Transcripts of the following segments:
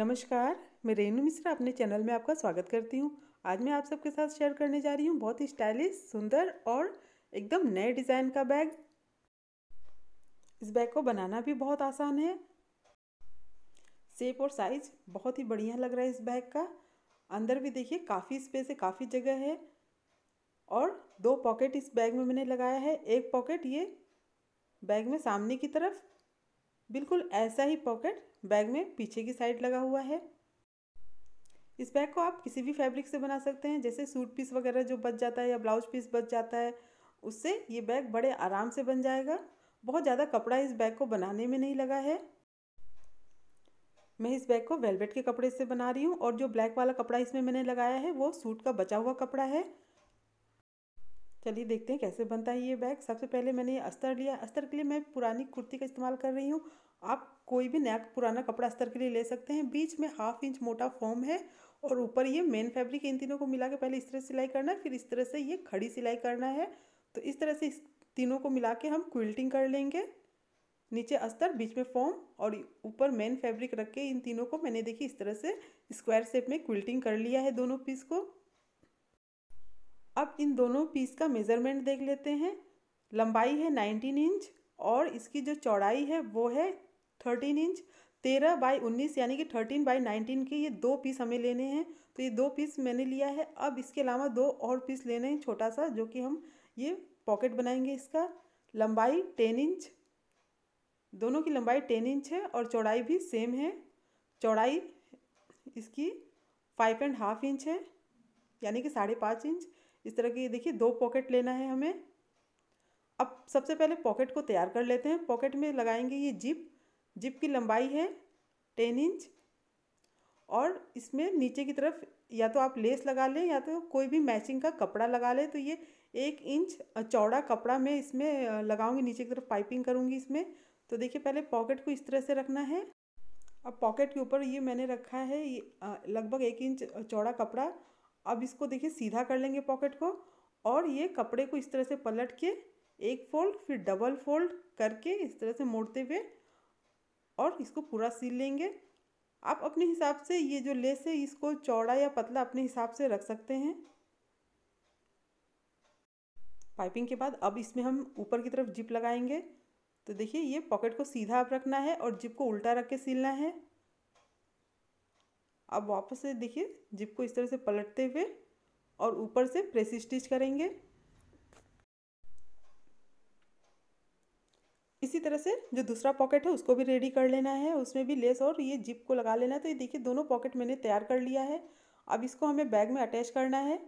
नमस्कार मैं रेनू मिश्रा अपने चैनल में आपका स्वागत करती हूँ आज मैं आप सबके साथ शेयर करने जा रही हूँ बहुत ही स्टाइलिश सुंदर और एकदम नए डिज़ाइन का बैग इस बैग को बनाना भी बहुत आसान है सेप और साइज बहुत ही बढ़िया लग रहा है इस बैग का अंदर भी देखिए काफ़ी स्पेस है काफ़ी जगह है और दो पॉकेट इस बैग में मैंने लगाया है एक पॉकेट ये बैग में सामने की तरफ बिल्कुल ऐसा ही पॉकेट बैग में पीछे की साइड लगा हुआ है इस बैग को आप किसी भी फैब्रिक से बना सकते हैं जैसे सूट पीस वगैरह जो बच जाता है या ब्लाउज पीस बच जाता है उससे ये बैग बड़े आराम से बन जाएगा बहुत ज़्यादा कपड़ा इस बैग को बनाने में नहीं लगा है मैं इस बैग को वेलवेट के कपड़े से बना रही हूँ और जो ब्लैक वाला कपड़ा इसमें मैंने लगाया है वो सूट का बचा हुआ कपड़ा है चलिए देखते हैं कैसे बनता है ये बैग सबसे पहले मैंने ये अस्तर लिया अस्तर के लिए मैं पुरानी कुर्ती का इस्तेमाल कर रही हूँ आप कोई भी नया पुराना कपड़ा अस्तर के लिए ले सकते हैं बीच में हाफ इंच मोटा फॉर्म है और ऊपर ये मेन फैब्रिक इन तीनों को मिला के पहले इस तरह सिलाई करना है फिर इस तरह से ये खड़ी सिलाई करना है तो इस तरह से इस तीनों को मिला के हम क्विल्टिंग कर लेंगे नीचे अस्तर बीच में फॉर्म और ऊपर मेन फैब्रिक रख के इन तीनों को मैंने देखी इस तरह से स्क्वायर शेप में क्विल्टिंग कर लिया है दोनों पीस को अब इन दोनों पीस का मेज़रमेंट देख लेते हैं लंबाई है नाइनटीन इंच और इसकी जो चौड़ाई है वो है थर्टीन इंच तेरह बाई उन्नीस यानी कि थर्टीन बाई नाइनटीन के ये दो पीस हमें लेने हैं तो ये दो पीस मैंने लिया है अब इसके अलावा दो और पीस लेने हैं छोटा सा जो कि हम ये पॉकेट बनाएंगे इसका लंबाई टेन इंच दोनों की लंबाई टेन इंच है और चौड़ाई भी सेम है चौड़ाई इसकी फाइव एंड हाफ इंच है यानी कि साढ़े पाँच इंच इस तरह की देखिए दो पॉकेट लेना है हमें अब सबसे पहले पॉकेट को तैयार कर लेते हैं पॉकेट में लगाएंगे ये जिप जिप की लंबाई है टेन इंच और इसमें नीचे की तरफ या तो आप लेस लगा लें या तो कोई भी मैचिंग का कपड़ा लगा लें तो ये एक इंच चौड़ा कपड़ा मैं इसमें लगाऊंगी नीचे की तरफ पाइपिंग करूँगी इसमें तो देखिए पहले पॉकेट को इस तरह से रखना है अब पॉकेट के ऊपर ये मैंने रखा है ये लगभग एक इंच चौड़ा कपड़ा अब इसको देखिए सीधा कर लेंगे पॉकेट को और ये कपड़े को इस तरह से पलट के एक फोल्ड फिर डबल फोल्ड करके इस तरह से मोड़ते हुए और इसको पूरा सिल लेंगे आप अपने हिसाब से ये जो लेस है इसको चौड़ा या पतला अपने हिसाब से रख सकते हैं पाइपिंग के बाद अब इसमें हम ऊपर की तरफ जिप लगाएंगे तो देखिए ये पॉकेट को सीधा आप रखना है और जिप को उल्टा रख के सिलना है अब वापस से देखिए जिप को इस तरह से पलटते हुए और ऊपर से प्रेस स्टिच करेंगे इसी तरह से जो दूसरा पॉकेट है उसको भी रेडी कर लेना है उसमें भी लेस और ये जिप को लगा लेना है तो ये देखिए दोनों पॉकेट मैंने तैयार कर लिया है अब इसको हमें बैग में अटैच करना है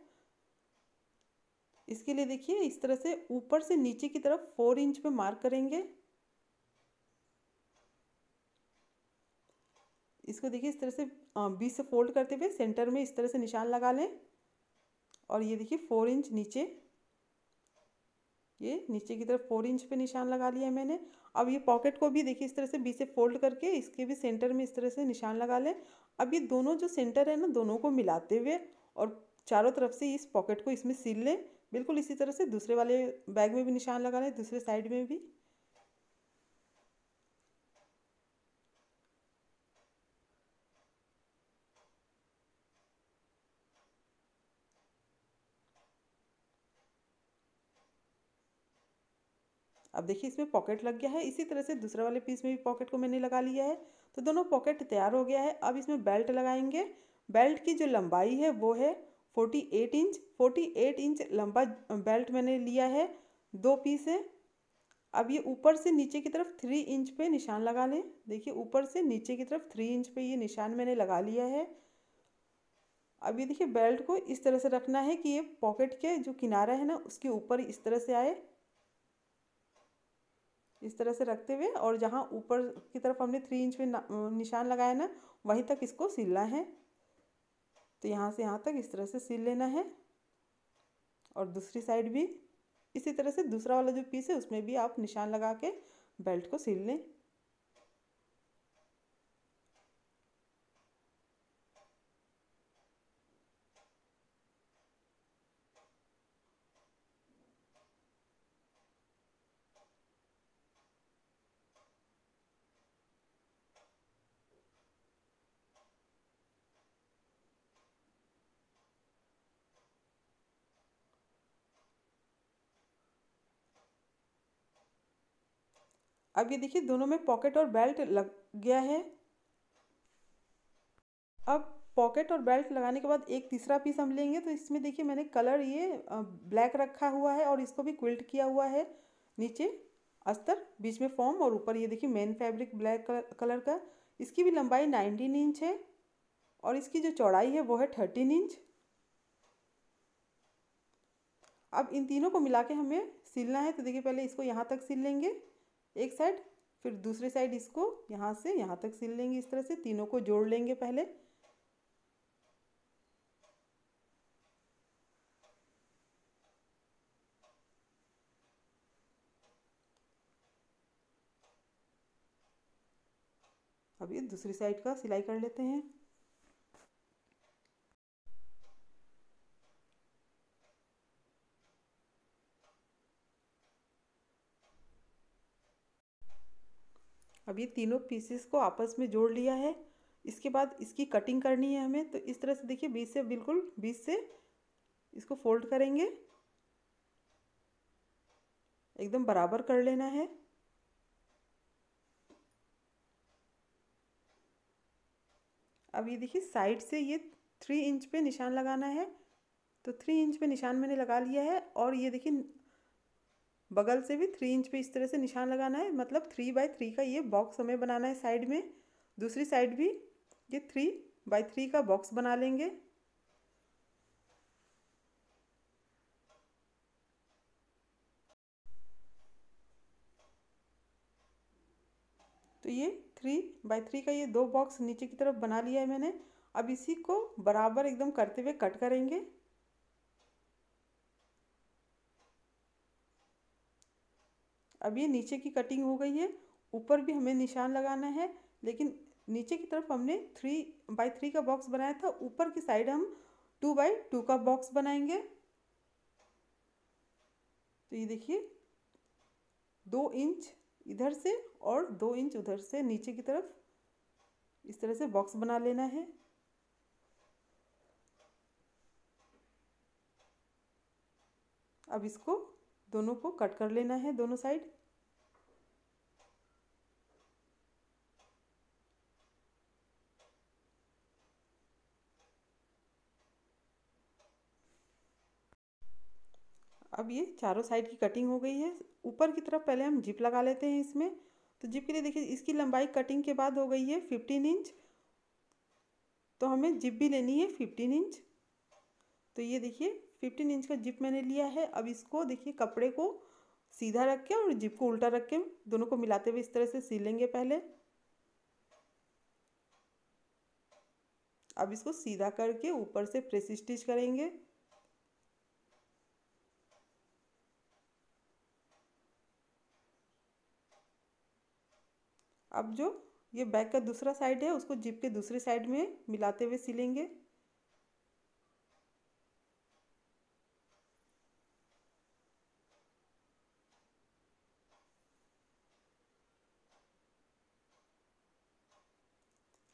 इसके लिए देखिए इस तरह से ऊपर से नीचे की तरफ फोर इंच पे मार्क करेंगे इसको देखिए इस तरह से बीच से फोल्ड करते हुए सेंटर में इस तरह से निशान लगा लें और ये देखिए फोर इंच नीचे ये नीचे की तरफ फोर इंच पे निशान लगा लिया है मैंने अब ये पॉकेट को भी देखिए इस तरह से बीच से फोल्ड करके इसके भी सेंटर में इस तरह से निशान लगा लें अब ये दोनों जो सेंटर है ना दोनों को मिलाते हुए और चारों तरफ से इस पॉकेट को इसमें सिल लें बिल्कुल इसी तरह से दूसरे वाले बैग में भी निशान लगा लें दूसरे साइड में भी अब देखिए इसमें पॉकेट लग गया है इसी तरह से दूसरे वाले पीस में भी पॉकेट को मैंने लगा लिया है तो दोनों पॉकेट तैयार हो गया है अब इसमें बेल्ट लगाएंगे बेल्ट की जो लंबाई है वो है forty eight inch forty eight inch लंबा बेल्ट मैंने लिया है दो पीस है अब ये ऊपर से नीचे की तरफ थ्री इंच पे निशान लगा लें देखिए ऊपर से नीचे की तरफ थ्री इंच पे ये निशान मैंने लगा लिया है अब ये देखिए बेल्ट को इस तरह से रखना है कि ये पॉकेट के जो किनारा है ना उसके ऊपर इस तरह से आए इस तरह से रखते हुए और जहाँ ऊपर की तरफ हमने थ्री इंच में निशान लगाया ना वहीं तक इसको सिलना है तो यहाँ से यहाँ तक इस तरह से सिल लेना है और दूसरी साइड भी इसी तरह से दूसरा वाला जो पीस है उसमें भी आप निशान लगा के बेल्ट को सिल लें अब ये देखिए दोनों में पॉकेट और बेल्ट लग गया है अब पॉकेट और बेल्ट लगाने के बाद एक तीसरा पीस हम लेंगे तो इसमें देखिए मैंने कलर ये ब्लैक रखा हुआ है और इसको भी क्विल्ट किया हुआ है नीचे अस्तर बीच में फॉर्म और ऊपर ये देखिए मेन फैब्रिक ब्लैक कलर का इसकी भी लंबाई नाइनटीन इंच है और इसकी जो चौड़ाई है वो है थर्टीन इंच अब इन तीनों को मिला के हमें सिलना है तो देखिए पहले इसको यहाँ तक सिल लेंगे एक साइड फिर दूसरी साइड इसको यहाँ से यहाँ तक सिल लेंगे इस तरह से तीनों को जोड़ लेंगे पहले अब ये दूसरी साइड का सिलाई कर लेते हैं अब ये तीनों पीसेस को आपस में जोड़ लिया है इसके बाद इसकी कटिंग करनी है हमें तो इस तरह से देखिए बीच से बिल्कुल बीच से इसको फोल्ड करेंगे एकदम बराबर कर लेना है अब ये देखिए साइड से ये थ्री इंच पे निशान लगाना है तो थ्री इंच पे निशान मैंने लगा लिया है और ये देखिए बगल से भी थ्री इंच पे इस तरह से निशान लगाना है मतलब थ्री बाई थ्री का ये बॉक्स हमें बनाना है साइड में दूसरी साइड भी ये थ्री बाई थ्री का बॉक्स बना लेंगे तो ये थ्री बाई थ्री का ये दो बॉक्स नीचे की तरफ बना लिया है मैंने अब इसी को बराबर एकदम करते हुए कट करेंगे अब ये नीचे की कटिंग हो गई है ऊपर भी हमें निशान लगाना है लेकिन नीचे की तरफ हमने थ्री बाई थ्री का बॉक्स बनाया था ऊपर की साइड हम टू बाई टू का बॉक्स बनाएंगे तो ये देखिए दो इंच इधर से और दो इंच उधर से नीचे की तरफ इस तरह से बॉक्स बना लेना है अब इसको दोनों को कट कर लेना है दोनों साइड अब ये चारों साइड की कटिंग हो गई है ऊपर की तरफ पहले हम जिप लगा लेते हैं इसमें तो जिप के लिए देखिए इसकी लंबाई कटिंग के बाद हो गई है फिफ्टीन इंच तो हमें जिप भी लेनी है फिफ्टीन इंच तो ये देखिए फिफ्टीन इंच का जिप मैंने लिया है अब इसको देखिए कपड़े को सीधा रख के और जिप को उल्टा रख के दोनों को मिलाते हुए इस तरह से सी लेंगे पहले अब इसको सीधा करके ऊपर से प्रेस स्टिच करेंगे अब जो ये बैक का दूसरा साइड है उसको जिप के दूसरे साइड में मिलाते हुए सिलेंगे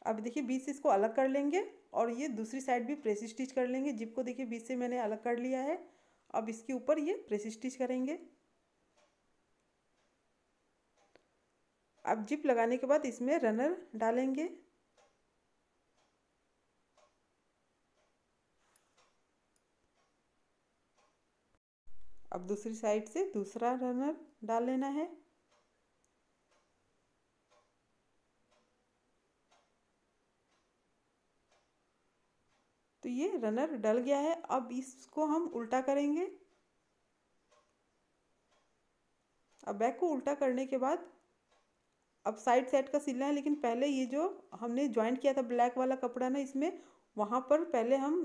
अब देखिए बीच से इसको अलग कर लेंगे और ये दूसरी साइड भी प्रेस स्टिच कर लेंगे जिप को देखिए बीच से मैंने अलग कर लिया है अब इसके ऊपर ये प्रेस स्टिच करेंगे अब जिप लगाने के बाद इसमें रनर डालेंगे अब दूसरी साइड से दूसरा रनर डाल लेना है तो ये रनर डल गया है अब इसको हम उल्टा करेंगे अब बैग को उल्टा करने के बाद अब साइड सेट का सिलना है लेकिन पहले ये जो हमने ज्वाइंट किया था ब्लैक वाला कपड़ा ना इसमें वहाँ पर पहले हम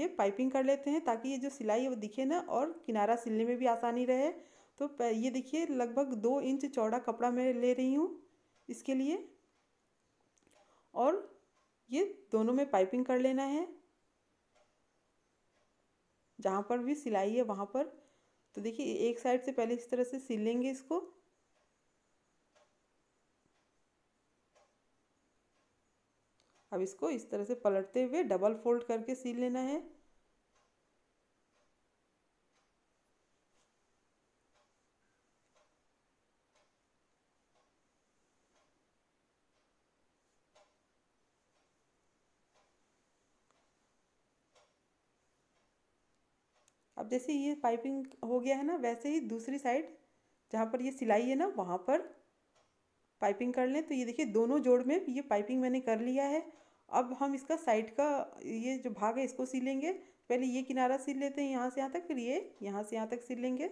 ये पाइपिंग कर लेते हैं ताकि ये जो सिलाई है वो दिखे ना और किनारा सिलने में भी आसानी रहे तो ये देखिए लगभग दो इंच चौड़ा कपड़ा मैं ले रही हूँ इसके लिए और ये दोनों में पाइपिंग कर लेना है जहाँ पर भी सिलाई है वहाँ पर तो देखिए एक साइड से पहले इस तरह से सिल लेंगे इसको अब इसको इस तरह से पलटते हुए डबल फोल्ड करके सिल लेना है अब जैसे ये पाइपिंग हो गया है ना वैसे ही दूसरी साइड जहाँ पर ये सिलाई है ना वहाँ पर पाइपिंग कर लें तो ये देखिए दोनों जोड़ में ये पाइपिंग मैंने कर लिया है अब हम इसका साइड का ये जो भाग है इसको सी लेंगे पहले ये किनारा सिल लेते हैं यहाँ से यहाँ तक फिर ये यहाँ से यहाँ तक सिल लेंगे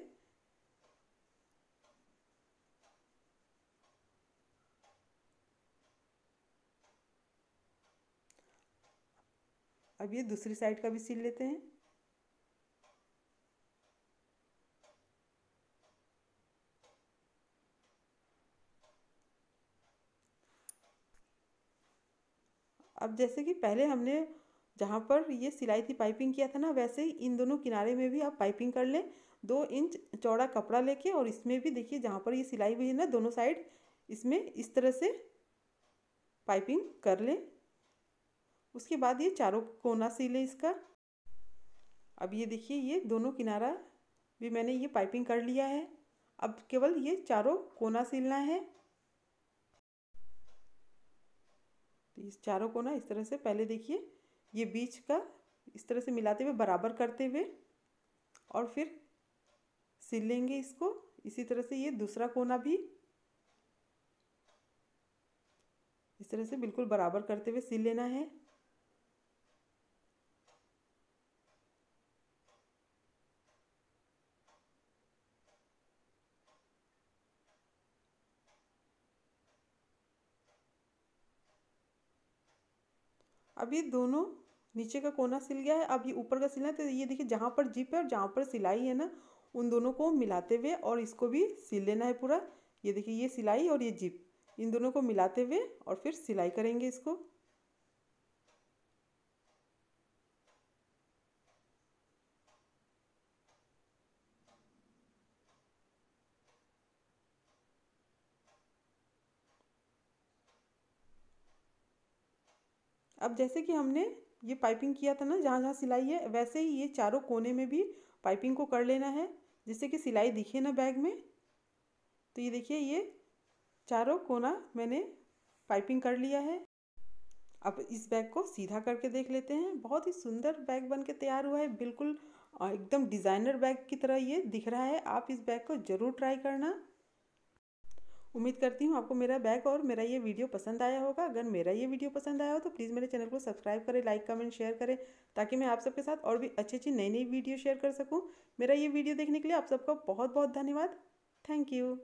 अब ये दूसरी साइड का भी सिल लेते हैं अब जैसे कि पहले हमने जहाँ पर ये सिलाई थी पाइपिंग किया था ना वैसे ही इन दोनों किनारे में भी आप पाइपिंग कर लें दो इंच चौड़ा कपड़ा लेके और इसमें भी देखिए जहाँ पर ये सिलाई हुई है ना दोनों साइड इसमें इस तरह से पाइपिंग कर लें उसके बाद ये चारों कोना सी लें इसका अब ये देखिए ये दोनों किनारा भी मैंने ये पाइपिंग कर लिया है अब केवल ये चारों कोना सिलना है तो इस चारों को ना इस तरह से पहले देखिए ये बीच का इस तरह से मिलाते हुए बराबर करते हुए और फिर सिल लेंगे इसको इसी तरह से ये दूसरा कोना भी इस तरह से बिल्कुल बराबर करते हुए सिल लेना है अब ये दोनों नीचे का कोना सिल गया है अब ये ऊपर का सिलना है तो ये देखिए जहाँ पर जिप है और जहाँ पर सिलाई है ना उन दोनों को मिलाते हुए और इसको भी सिल लेना है पूरा ये देखिए ये सिलाई और ये जिप इन दोनों को मिलाते हुए और फिर सिलाई करेंगे इसको अब जैसे कि हमने ये पाइपिंग किया था ना जहाँ जहाँ सिलाई है वैसे ही ये चारों कोने में भी पाइपिंग को कर लेना है जिससे कि सिलाई दिखे ना बैग में तो ये देखिए ये चारों कोना मैंने पाइपिंग कर लिया है अब इस बैग को सीधा करके देख लेते हैं बहुत ही सुंदर बैग बन के तैयार हुआ है बिल्कुल एकदम डिज़ाइनर बैग की तरह ये दिख रहा है आप इस बैग को ज़रूर ट्राई करना उम्मीद करती हूँ आपको मेरा बैग और मेरा ये वीडियो पसंद आया होगा अगर मेरा ये वीडियो पसंद आया हो तो प्लीज़ मेरे चैनल को सब्सक्राइब करें लाइक कमेंट शेयर करें ताकि मैं आप सबके साथ और भी अच्छी अच्छी नई नई वीडियो शेयर कर सकूँ मेरा ये वीडियो देखने के लिए आप सबका बहुत बहुत धन्यवाद थैंक यू